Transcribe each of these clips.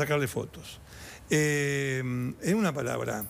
sacarle fotos. Eh, en una palabra,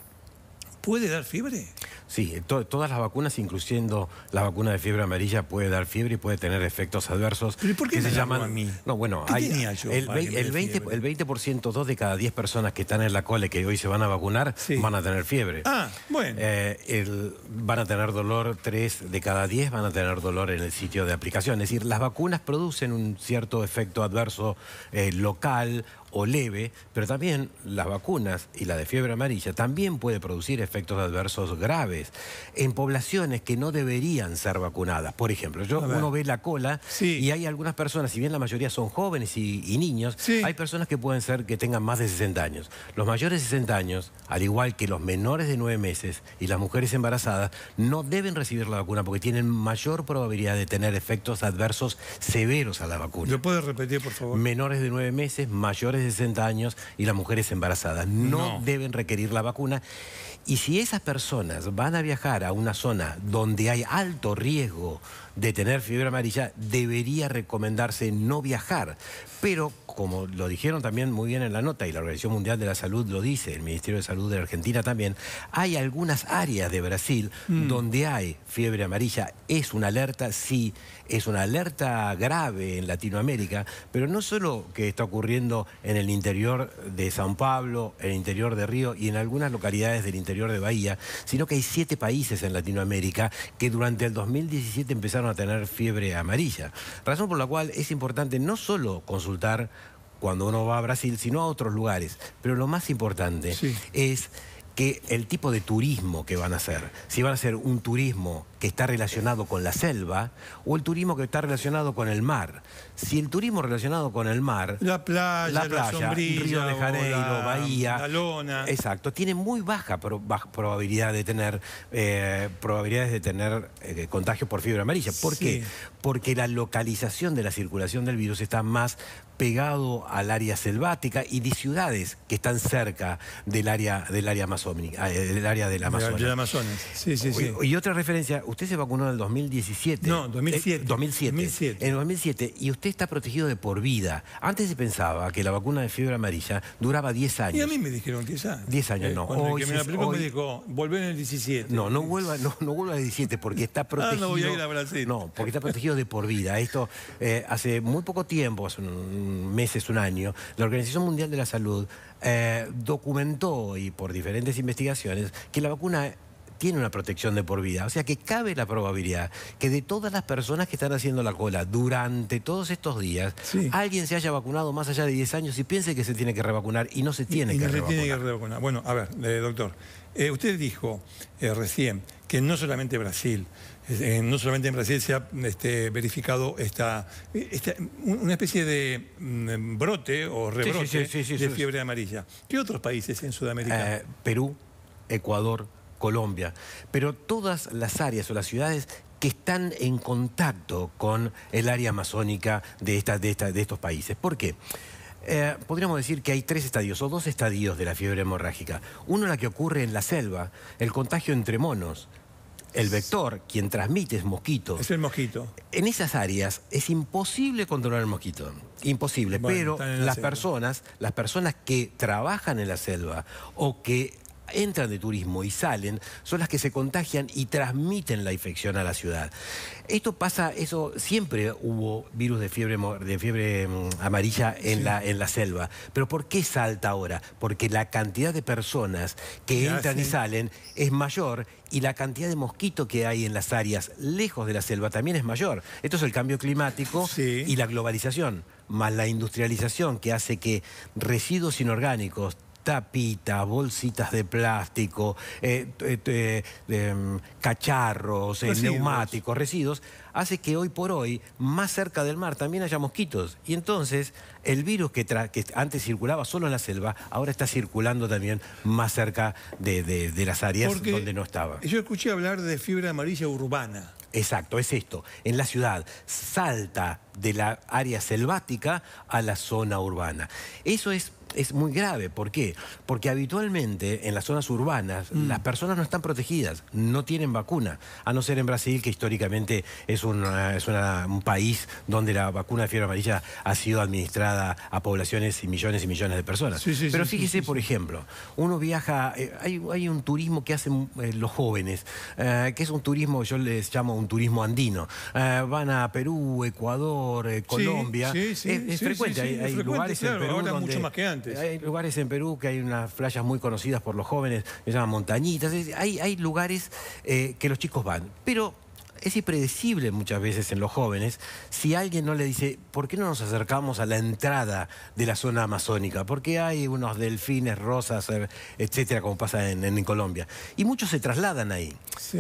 ¿puede dar fiebre? Sí, todas las vacunas, incluyendo la vacuna de fiebre amarilla, puede dar fiebre y puede tener efectos adversos. por qué se llaman... a mí? No, bueno, hay, el, 20, el dos de cada 10 personas que están en la cole, que hoy se van a vacunar van a tener fiebre. Ah, bueno. Eh, van a tener dolor, tres de cada 10 van a tener dolor en el sitio de aplicación. Es decir, las vacunas producen un cierto efecto adverso eh, local o leve, pero también las vacunas y la de fiebre amarilla también puede producir efectos adversos graves en poblaciones que no deberían ser vacunadas. Por ejemplo, yo, uno ve la cola y hay algunas personas, si bien la mayoría son jóvenes y, niños, hay personas que pueden ser que tengan más de 60 años. Los mayores de 60 años, al igual que los menores de 9 meses y las mujeres embarazadas, no deben recibir la vacuna porque tienen mayor probabilidad de tener efectos adversos severos a la vacuna. Yo puedo repetir, por favor? Menores de 9 meses, mayores de 60 años y las mujeres embarazadas no, no. deben requerir la vacuna. Y si esas personas van a viajar a una zona donde hay alto riesgo de tener fiebre amarilla, debería recomendarse no viajar. Pero, como lo dijeron también muy bien en la nota, y la Organización Mundial de la Salud lo dice, el Ministerio de Salud de Argentina también, hay algunas áreas de Brasil mm. donde hay fiebre amarilla. Es una alerta, sí, es una alerta grave en Latinoamérica, pero no solo que está ocurriendo en el interior de San Pablo, en el interior de Río y en algunas localidades del interior de Bahía, sino que hay siete países en Latinoamérica que durante el 2017 empezaron a tener fiebre amarilla. Razón por la cual es importante no solo consultar cuando uno va a Brasil, sino a otros lugares. Pero lo más importante es que el tipo de turismo que van a hacer, si van a hacer un turismo que está relacionado con la selva o el turismo que está relacionado con el mar. Si el turismo relacionado con el mar, la playa, la playa la Río de Janeiro, Bahía, Exacto, tiene muy baja, probabilidad de tener eh, probabilidades de tener eh, contagios por fiebre amarilla. ¿Por qué? Porque la localización de la circulación del virus está más pegado al área selvática y de ciudades que están cerca del área del área amazónica, eh, del área De, la Amazonas. Sí, sí, sí. y otra referencia, usted se vacunó en el 2017. No, 2007. 2007. Eh, en el 2007. Y usted está protegido de por vida. Antes se pensaba que la vacuna de fiebre amarilla duraba 10 años. Y a mí me dijeron que ya. 10 años, no. me, me dijo, en el 17. No, no vuelva, no, vuelva al 17 porque está protegido... ah, no voy a ir a Brasil. No, porque está protegido de por vida. Esto eh, hace muy poco tiempo, hace un, meses, un año, la Organización Mundial de la Salud eh, documentó, y por diferentes investigaciones, que la vacuna tiene una protección de por vida. O sea que cabe la probabilidad que de todas las personas que están haciendo la cola durante todos estos días, alguien se haya vacunado más allá de 10 años y piense que se tiene que revacunar y no se tiene, que, revacunar. Bueno, a ver, eh, doctor, eh, usted dijo eh, recién que no solamente Brasil, no solamente en Brasil se ha este, verificado esta, una especie de mm, brote o rebrote de fiebre amarilla. ¿Qué otros países en Sudamérica? Perú, Ecuador, Colombia, pero todas las áreas o las ciudades que están en contacto con el área amazónica de, de, estos países. ¿Por qué? Eh, podríamos decir que hay tres estadios o dos estadios de la fiebre hemorrágica. Uno la que ocurre en la selva, el contagio entre monos, el vector, quien transmite es mosquito. Es el mosquito. En esas áreas es imposible controlar el mosquito. Imposible. pero las personas, las personas que trabajan en la selva o que entran de turismo y salen son las que se contagian y transmiten la infección a la ciudad. Esto pasa, eso siempre hubo virus de fiebre, de fiebre mm, amarilla en, la, en la selva. Pero ¿por qué salta ahora? Porque la cantidad de personas que entran y salen es mayor y la cantidad de mosquito que hay en las áreas lejos de la selva también es mayor. Esto es el cambio climático y la globalización, más la industrialización que hace que residuos inorgánicos tapitas, bolsitas de plástico, eh, eh, eh, em, cacharros, neumáticos, residuos, hace que hoy por hoy, más cerca del mar, también haya mosquitos. Y entonces, el virus que, antes circulaba solo en la selva, ahora está circulando también más cerca de, las áreas donde no estaba. Yo escuché hablar de fibra amarilla urbana. Exacto, es esto. En la ciudad salta de la área selvática a la zona urbana. Eso es es muy grave. ¿Por qué? Porque habitualmente en las zonas urbanas mm. las personas no están protegidas, no tienen vacuna, a no ser en Brasil, que históricamente es, eh, un país donde la vacuna de fiebre amarilla ha sido administrada a poblaciones y millones y millones de personas. Pero fíjese, por ejemplo, uno viaja, eh, hay, un turismo que hacen eh, los jóvenes, que es un turismo, yo les llamo un turismo andino. van a Perú, Ecuador, Colombia. es, frecuente, hay, lugares en Perú más que antes. Hay lugares en Perú que hay unas playas muy conocidas por los jóvenes, se llaman montañitas. Hay, hay lugares eh, que los chicos van. Pero es impredecible muchas veces en los jóvenes si alguien no le dice, ¿por qué no nos acercamos a la entrada de la zona amazónica? Porque hay unos delfines, rosas, eh, etcétera, como pasa en, Colombia. Y muchos se trasladan ahí,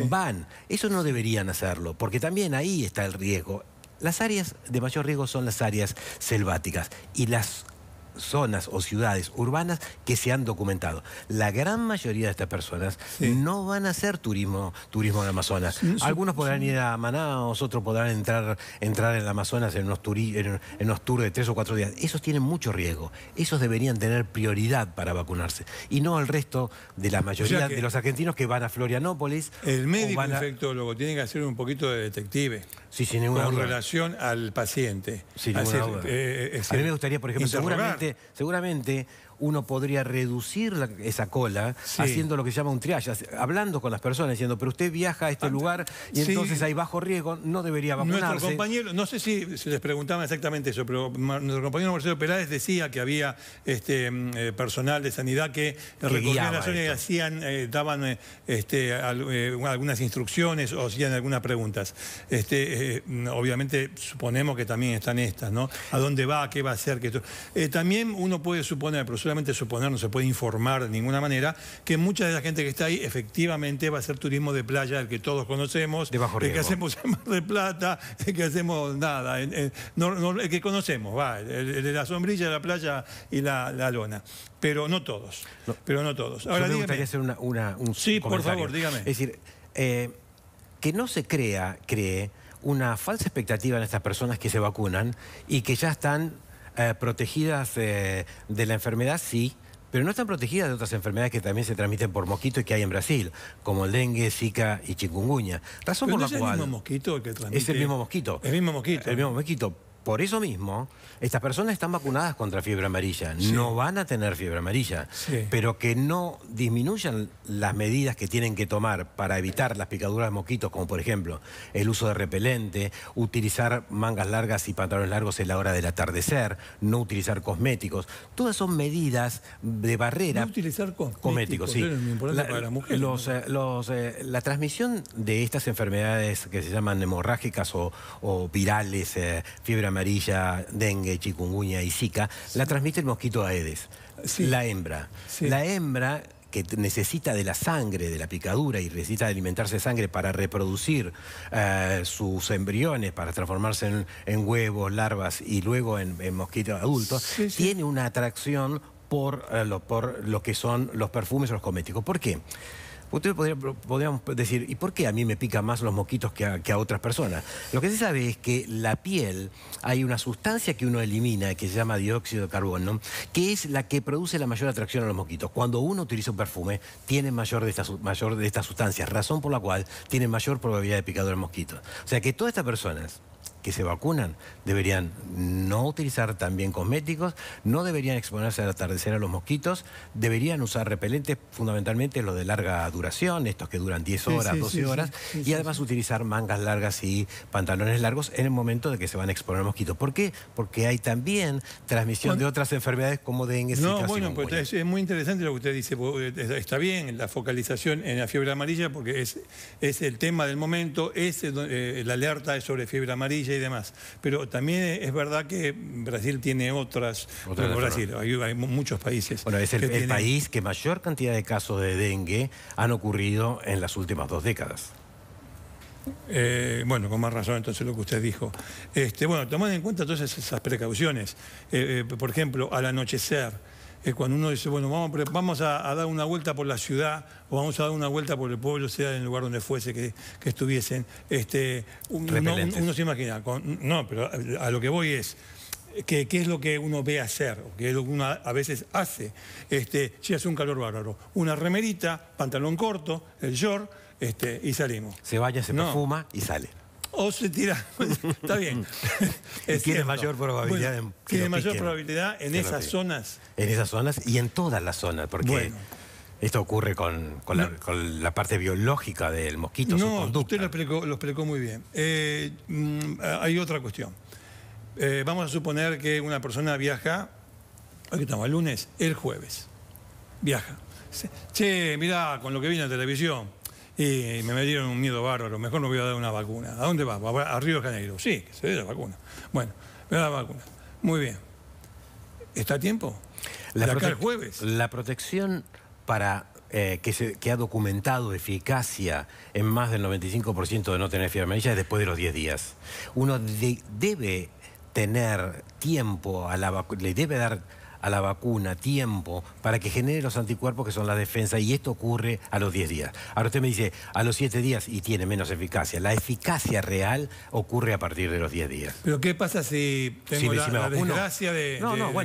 van. Eso no deberían hacerlo, porque también ahí está el riesgo. Las áreas de mayor riesgo son las áreas selváticas y las zonas o ciudades urbanas que se han documentado. La gran mayoría de estas personas no van a hacer turismo, turismo en Amazonas. Algunos podrán ir a Manaos, otros podrán entrar, entrar en Amazonas en unos, en, tours de tres o cuatro días. Esos tienen mucho riesgo. Esos deberían tener prioridad para vacunarse. Y no el resto de la mayoría de los argentinos que van a Florianópolis. El médico infectólogo tiene que hacer un poquito de detective. Sí, sin ninguna con relación al paciente. Sin ninguna duda. Eh, eh, eh, a mí me gustaría, por ejemplo, seguramente, seguramente uno podría reducir esa cola haciendo lo que se llama un triage, hablando con las personas, diciendo, pero usted viaja a este lugar y entonces hay bajo riesgo, no debería vacunarse. Nuestro compañero, no sé si se les preguntaba exactamente eso, pero nuestro compañero Marcelo Peláez decía que había este, mm, eh, personal de sanidad que, que recorrían la zona y hacían, eh, daban eh, este, algunas instrucciones o hacían algunas preguntas. Este, obviamente suponemos que también están estas, ¿no? ¿A dónde va? ¿Qué va a hacer? esto... también uno puede suponer, profesor, suponer, no se puede informar de ninguna manera, que mucha de la gente que está ahí efectivamente va a ser turismo de playa, el que todos conocemos, de el que hacemos en Mar de Plata, el que hacemos nada, el, que conocemos, va, el, de la sombrilla, la playa y la, lona. Pero no todos, pero no todos. Ahora, Yo me hacer una, una Sí, por favor, dígame. Es decir, eh, que no se crea, cree, una falsa expectativa en estas personas que se vacunan y que ya están eh, protegidas eh, de la enfermedad, sí, pero no están protegidas de otras enfermedades que también se transmiten por mosquito y que hay en Brasil, como el dengue, zika y chikungunya. es el mismo mosquito el que transmite? Es el mismo mosquito. El mismo mosquito. El mismo mosquito. Por eso mismo, estas personas están vacunadas contra fiebre amarilla, no van a tener fiebre amarilla, pero que no disminuyan las medidas que tienen que tomar para evitar las picaduras de mosquitos, como por ejemplo el uso de repelente, utilizar mangas largas y pantalones largos en la hora del atardecer, no utilizar cosméticos. Todas son medidas de barrera. No utilizar cosméticos. sí. Eh, eh, la, transmisión de estas enfermedades que se llaman hemorrágicas o, virales, eh, fiebre fiebre amarilla, dengue, chikungunya y zika, la transmite el mosquito Aedes, la hembra. La hembra que necesita de la sangre, de la picadura y necesita alimentarse de sangre para reproducir eh, sus embriones, para transformarse en, huevos, larvas y luego en, mosquitos adultos, tiene una atracción por, eh, lo, por lo que son los perfumes o los cosméticos. ¿Por qué? Ustedes podríamos decir, ¿y por qué a mí me pican más los mosquitos que a, otras personas? Lo que se sabe es que la piel, hay una sustancia que uno elimina, que se llama dióxido de carbono, que es la que produce la mayor atracción a los mosquitos. Cuando uno utiliza un perfume, tiene mayor de estas, mayor de sustancias, razón por la cual tiene mayor probabilidad de picadura de mosquitos. O sea que todas estas personas que se vacunan deberían no utilizar también cosméticos, no deberían exponerse al atardecer a los mosquitos, deberían usar repelentes, fundamentalmente los de larga duración, estos que duran 10 horas, 12 horas, y además utilizar mangas largas y pantalones largos en el momento de que se van a exponer mosquitos. ¿Por qué? Porque hay también transmisión de otras enfermedades como dengue, No, bueno, pues es, muy interesante lo que usted dice, eh, eh, está bien la focalización en la fiebre amarilla porque es, es el tema del momento, es eh, la alerta es sobre fiebre amarilla, y demás. Pero también es verdad que Brasil tiene otras, hay, muchos países. Bueno, es el, país que mayor cantidad de casos de dengue han ocurrido en las últimas dos décadas. Eh, bueno, con más razón entonces lo que usted dijo. Este, bueno, tomando en cuenta entonces esas precauciones, eh, eh, por ejemplo, al anochecer, es cuando uno dice, bueno, vamos, vamos a, dar una vuelta por la ciudad o vamos a dar una vuelta por el pueblo, sea en el lugar donde fuese que, estuviesen, este, uno, se imagina, no, pero a, lo que voy es, qué, es lo que uno ve hacer, o qué es lo que uno a veces hace. Este, si hace un calor bárbaro, una remerita, pantalón corto, el short, este, y salimos. Se vaya, se perfuma y sale o se tira. Está bien. tiene mayor probabilidad. en, tiene mayor probabilidad en esas zonas. En esas zonas y en todas las zonas, porque esto ocurre con, la, parte biológica del mosquito, su conducta. usted lo explicó, muy bien. Eh, mm, hay otra cuestión. Eh, vamos a suponer que una persona viaja, aquí estamos, el lunes, el jueves. Viaja. Che, mirá, con lo que viene en televisión, y me dieron un miedo bárbaro, mejor no voy a dar una vacuna. ¿A dónde vas? A Río de Janeiro. Sí, se dé la vacuna. Bueno, me da la vacuna. Muy bien. ¿Está a tiempo? La acá el jueves. La protección para eh, que, ha documentado eficacia en más del 95% de no tener fiebre amarilla es después de los 10 días. Uno debe tener tiempo a la vacuna, le debe dar a la vacuna tiempo para que genere los anticuerpos que son la defensa y esto ocurre a los 10 días. Ahora usted me dice, a los 7 días y tiene menos eficacia. La eficacia real ocurre a partir de los 10 días. Pero ¿qué pasa si tengo la, desgracia de,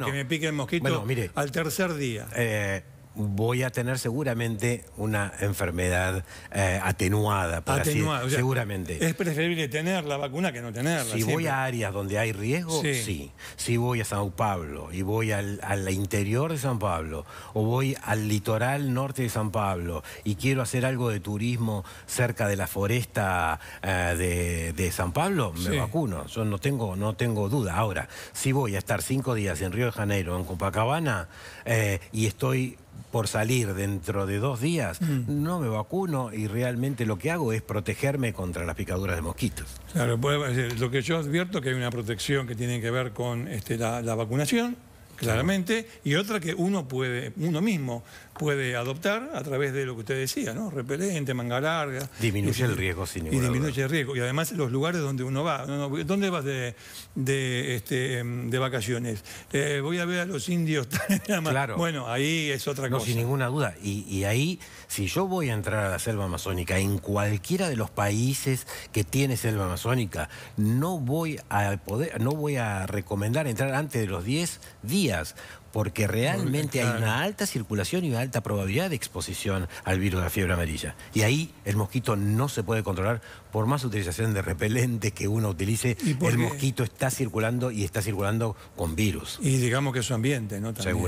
que me pique el mosquito mire, al tercer día? Eh, voy a tener seguramente una enfermedad eh, atenuada, por así, seguramente. Es preferible tener la vacuna que no tenerla. Si voy a áreas donde hay riesgo, sí. Si voy a San Pablo y voy al, interior de San Pablo o voy al litoral norte de San Pablo y quiero hacer algo de turismo cerca de la foresta eh, de, de, San Pablo, me vacuno. Yo no tengo, no tengo duda. Ahora, si voy a estar cinco días en Río de Janeiro, en Copacabana, eh, y estoy por salir dentro de dos días, mm. no me vacuno y realmente lo que hago es protegerme contra las picaduras de mosquitos. Eh, lo que yo advierto es que hay una protección que tiene que ver con este, la vacunación, claramente, y otra que uno puede, uno mismo puede adoptar a través de lo que usted decía, ¿no? Repelente, manga larga. Disminuye el riesgo, sin Y disminuye el riesgo. Y además los lugares donde uno va. ¿Dónde vas de, este, em, de vacaciones? Eh, voy a ver a los indios. claro. Bueno, ahí es otra cosa. No, sin ninguna duda. Y, ahí, si yo voy a entrar a la selva amazónica, en cualquiera de los países que tiene selva amazónica, no voy a poder, no voy a recomendar entrar antes de los 10 días porque realmente hay una alta circulación y una alta probabilidad de exposición al virus de la fiebre amarilla. Y ahí el mosquito no se puede controlar, por más utilización de repelentes que uno utilice, el mosquito está circulando y está circulando con virus. Y digamos que su ambiente, ¿no? También.